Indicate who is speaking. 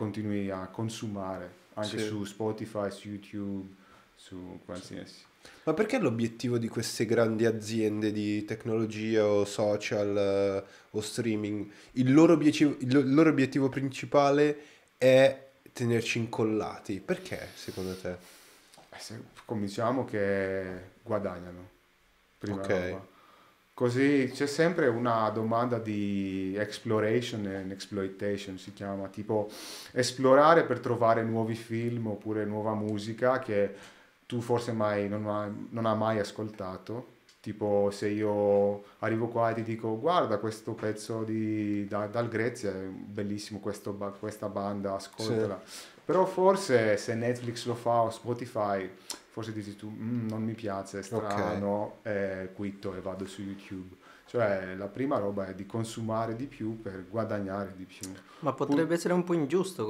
Speaker 1: continui a consumare anche sì. su Spotify, su YouTube, su qualsiasi.
Speaker 2: Ma perché l'obiettivo di queste grandi aziende di tecnologia o social eh, o streaming, il loro, obiettivo, il loro obiettivo principale è tenerci incollati? Perché secondo te? Eh, se, cominciamo che guadagnano.
Speaker 1: Prima okay. roba Così c'è sempre una domanda di exploration and exploitation, si chiama, tipo esplorare per trovare nuovi film oppure nuova musica che tu forse mai, non, hai, non hai mai ascoltato. Tipo se io arrivo qua e ti dico guarda questo pezzo di, da, dal Grezia, è bellissimo questo, questa banda, ascoltala. Sì. Però forse se Netflix lo fa o Spotify forse dici tu mm, non mi piace, è strano, okay. eh, quitto e vado su YouTube. Cioè la prima roba è di consumare di più per guadagnare di più.
Speaker 2: Ma potrebbe Pur... essere un po' ingiusto